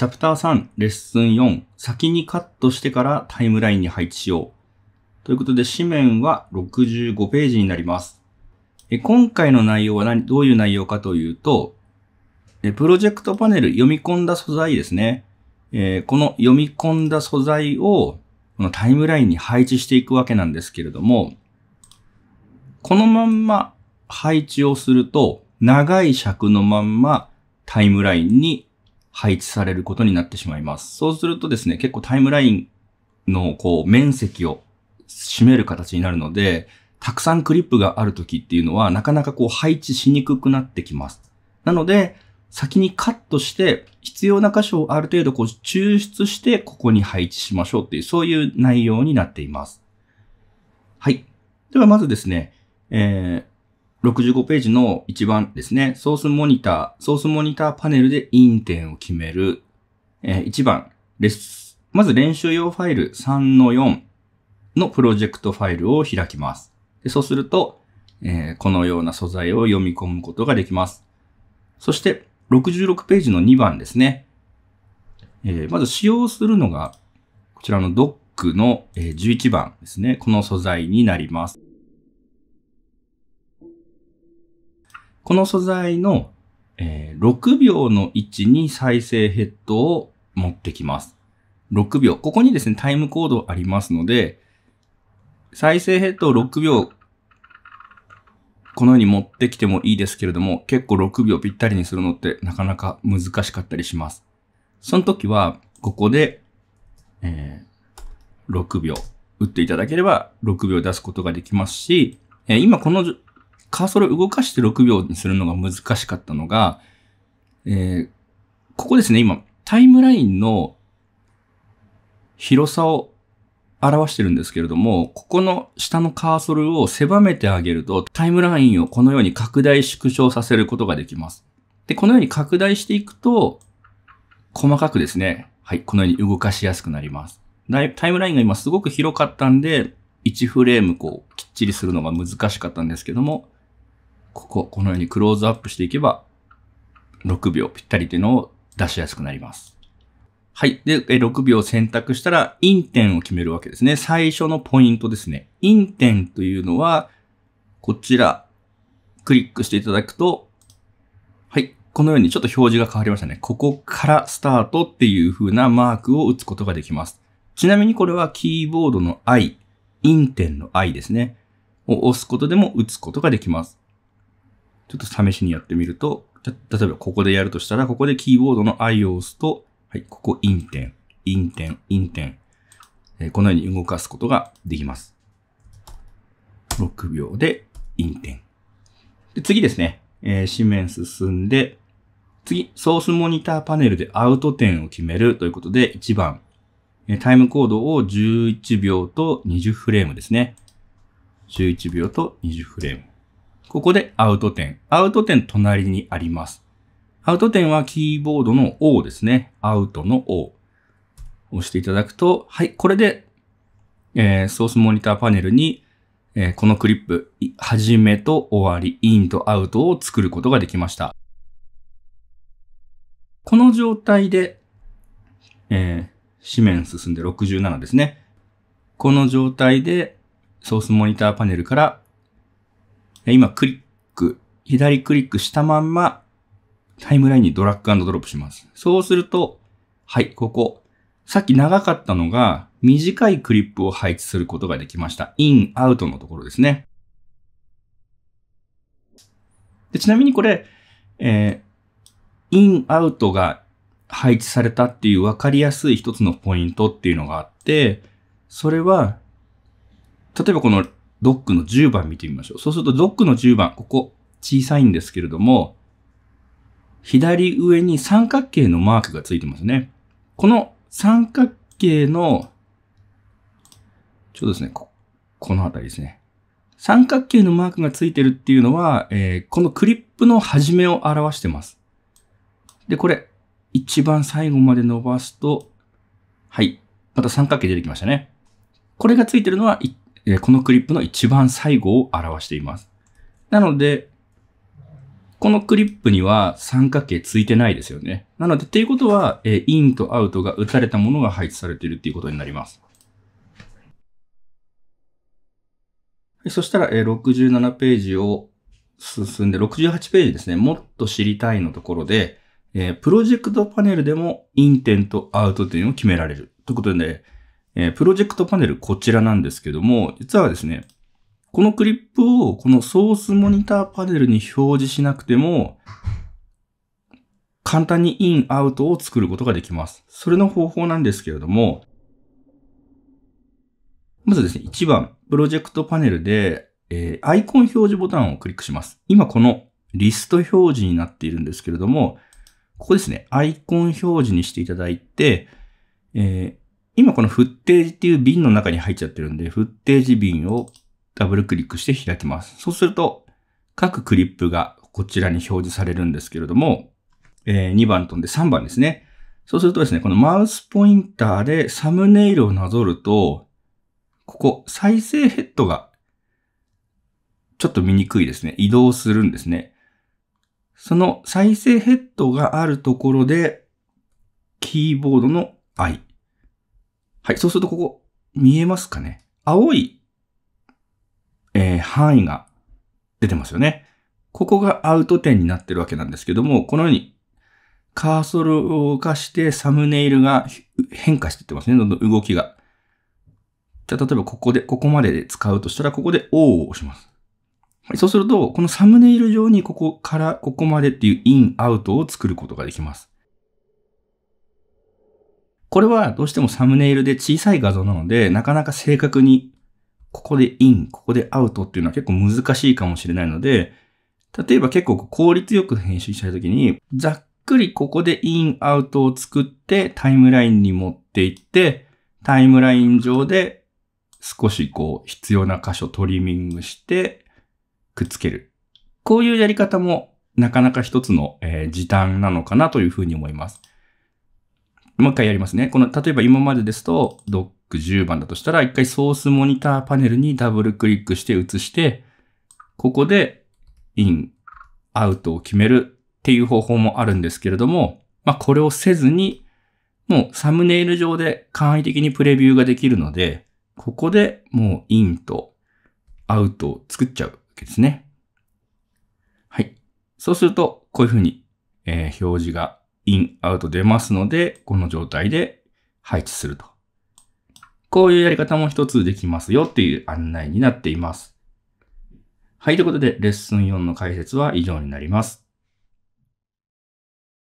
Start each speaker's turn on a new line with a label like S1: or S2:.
S1: チャプター3、レッスン4、先にカットしてからタイムラインに配置しよう。ということで、紙面は65ページになります。え今回の内容は何、どういう内容かというと、えプロジェクトパネル読み込んだ素材ですね。えー、この読み込んだ素材をこのタイムラインに配置していくわけなんですけれども、このまんま配置をすると長い尺のまんまタイムラインに配置されることになってしまいます。そうするとですね、結構タイムラインのこう面積を占める形になるので、たくさんクリップがある時っていうのはなかなかこう配置しにくくなってきます。なので、先にカットして必要な箇所をある程度こう抽出してここに配置しましょうっていうそういう内容になっています。はい。ではまずですね、えー、65ページの一番ですね、ソースモニター、ソースモニターパネルで印点を決める。えー、1番、まず練習用ファイル3の4のプロジェクトファイルを開きます。でそうすると、えー、このような素材を読み込むことができます。そして、66ページの2番ですね。えー、まず使用するのが、こちらの Doc の11番ですね。この素材になります。この素材の、えー、6秒の位置に再生ヘッドを持ってきます。6秒。ここにですね、タイムコードありますので、再生ヘッドを6秒、このように持ってきてもいいですけれども、結構6秒ぴったりにするのってなかなか難しかったりします。その時は、ここで、えー、6秒打っていただければ6秒出すことができますし、えー、今このカーソルを動かして6秒にするのが難しかったのが、えー、ここですね、今、タイムラインの広さを表してるんですけれども、ここの下のカーソルを狭めてあげると、タイムラインをこのように拡大縮小させることができます。で、このように拡大していくと、細かくですね、はい、このように動かしやすくなります。タイムラインが今すごく広かったんで、1フレームこう、きっちりするのが難しかったんですけども、ここ、このようにクローズアップしていけば、6秒ぴったりというのを出しやすくなります。はい。で、6秒選択したら、インンを決めるわけですね。最初のポイントですね。インテンというのは、こちら、クリックしていただくと、はい。このようにちょっと表示が変わりましたね。ここからスタートっていう風なマークを打つことができます。ちなみにこれはキーボードの I、インテンの I ですね。を押すことでも打つことができます。ちょっと試しにやってみると、例えばここでやるとしたら、ここでキーボードの I を押すと、はい、ここインテン、インテン、インテン、えー、このように動かすことができます。6秒でインテン。で次ですね、えー、紙面進んで、次、ソースモニターパネルでアウト点を決めるということで、1番、タイムコードを11秒と20フレームですね。11秒と20フレーム。ここでアウト点。アウト点隣にあります。アウト点はキーボードの O ですね。アウトの O。押していただくと、はい、これで、えー、ソースモニターパネルに、えー、このクリップ、始めと終わり、インとアウトを作ることができました。この状態で、えー、紙面進んで67ですね。この状態で、ソースモニターパネルから今クリック、左クリックしたまんま、タイムラインにドラッグドロップします。そうすると、はい、ここ。さっき長かったのが、短いクリップを配置することができました。イン、アウトのところですね。でちなみにこれ、えー、ンアウトが配置されたっていう分かりやすい一つのポイントっていうのがあって、それは、例えばこのドックの10番見てみましょう。そうするとドックの10番、ここ小さいんですけれども、左上に三角形のマークがついてますね。この三角形の、ちょうどですね、ここのあたりですね。三角形のマークがついてるっていうのは、えー、このクリップの始めを表してます。で、これ、一番最後まで伸ばすと、はい。また三角形出てきましたね。これがついてるのは、えこのクリップの一番最後を表しています。なので、このクリップには三角形ついてないですよね。なので、っていうことは、えー、インとアウトが打たれたものが配置されているっていうことになります。そしたら、えー、67ページを進んで、68ページですね、もっと知りたいのところで、えー、プロジェクトパネルでもインテンとアウトというのを決められる。ということで、ね、えー、プロジェクトパネルこちらなんですけども、実はですね、このクリップをこのソースモニターパネルに表示しなくても、簡単にイン、アウトを作ることができます。それの方法なんですけれども、まずですね、1番、プロジェクトパネルで、えー、アイコン表示ボタンをクリックします。今このリスト表示になっているんですけれども、ここですね、アイコン表示にしていただいて、えー、今このフッテージっていう瓶の中に入っちゃってるんで、フッテージ瓶をダブルクリックして開きます。そうすると、各クリップがこちらに表示されるんですけれども、えー、2番飛んで3番ですね。そうするとですね、このマウスポインターでサムネイルをなぞると、ここ、再生ヘッドが、ちょっと見にくいですね。移動するんですね。その再生ヘッドがあるところで、キーボードの i。はい、そうするとここ、見えますかね青い、えー、範囲が出てますよね。ここがアウト点になってるわけなんですけども、このようにカーソルを動かしてサムネイルが変化していってますね。どんどん動きが。じゃあ、例えばここで、ここまでで使うとしたら、ここで O を押します。はい、そうすると、このサムネイル上にここからここまでっていうイン、アウトを作ることができます。これはどうしてもサムネイルで小さい画像なので、なかなか正確に、ここでイン、ここでアウトっていうのは結構難しいかもしれないので、例えば結構効率よく編集したいときに、ざっくりここでイン、アウトを作ってタイムラインに持っていって、タイムライン上で少しこう必要な箇所トリミングしてくっつける。こういうやり方もなかなか一つの、え時短なのかなというふうに思います。もう一回やりますね。この、例えば今までですと、ドック10番だとしたら、一回ソースモニターパネルにダブルクリックして移して、ここで、イン、アウトを決めるっていう方法もあるんですけれども、まあ、これをせずに、もうサムネイル上で簡易的にプレビューができるので、ここでもうインとアウトを作っちゃうわけですね。はい。そうすると、こういうふうに、えー、表示がイン、アウト出ますので、この状態で配置すると。こういうやり方も一つできますよっていう案内になっています。はい、ということで、レッスン4の解説は以上になります。